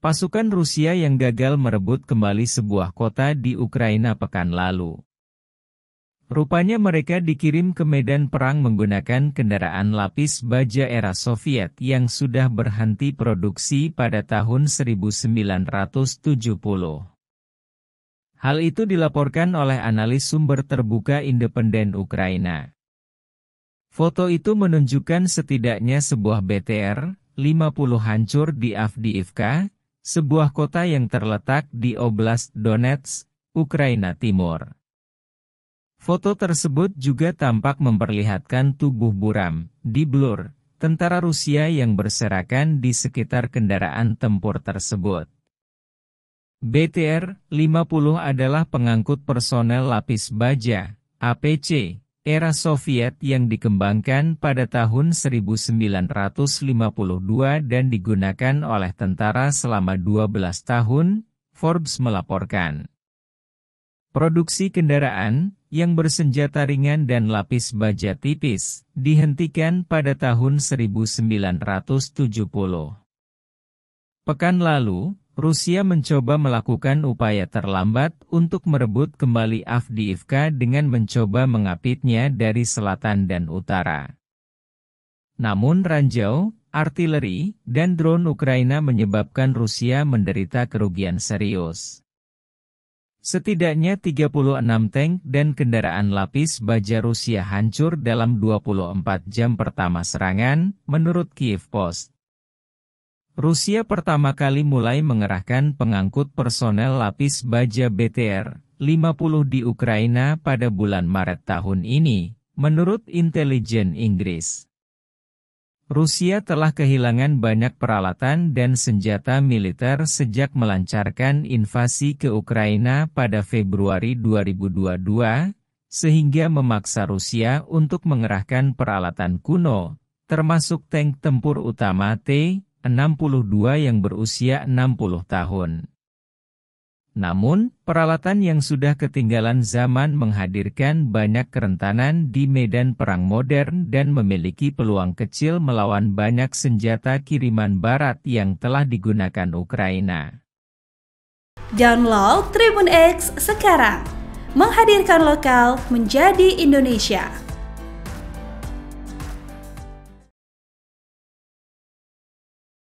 Pasukan Rusia yang gagal merebut kembali sebuah kota di Ukraina pekan lalu. Rupanya mereka dikirim ke medan perang menggunakan kendaraan lapis baja era Soviet yang sudah berhenti produksi pada tahun 1970. Hal itu dilaporkan oleh analis sumber terbuka independen Ukraina. Foto itu menunjukkan setidaknya sebuah BTR, 50 hancur di Avdiivka, sebuah kota yang terletak di Oblast Donetsk, Ukraina Timur. Foto tersebut juga tampak memperlihatkan tubuh buram, di blur, tentara Rusia yang berserakan di sekitar kendaraan tempur tersebut. BTR-50 adalah pengangkut personel lapis baja, APC, era Soviet yang dikembangkan pada tahun 1952 dan digunakan oleh tentara selama 12 tahun, Forbes melaporkan. Produksi kendaraan, yang bersenjata ringan dan lapis baja tipis, dihentikan pada tahun 1970. Pekan lalu, Rusia mencoba melakukan upaya terlambat untuk merebut kembali Avdiivka dengan mencoba mengapitnya dari selatan dan utara. Namun ranjau, artileri, dan drone Ukraina menyebabkan Rusia menderita kerugian serius. Setidaknya 36 tank dan kendaraan lapis baja Rusia hancur dalam 24 jam pertama serangan, menurut Kiev Post. Rusia pertama kali mulai mengerahkan pengangkut personel lapis baja BTR-50 di Ukraina pada bulan Maret tahun ini, menurut intelijen Inggris. Rusia telah kehilangan banyak peralatan dan senjata militer sejak melancarkan invasi ke Ukraina pada Februari 2022, sehingga memaksa Rusia untuk mengerahkan peralatan kuno, termasuk tank tempur utama T, 62 yang berusia 60 tahun. Namun, peralatan yang sudah ketinggalan zaman menghadirkan banyak kerentanan di medan perang modern dan memiliki peluang kecil melawan banyak senjata kiriman barat yang telah digunakan Ukraina. Download Tribun X sekarang. Menghadirkan lokal menjadi Indonesia.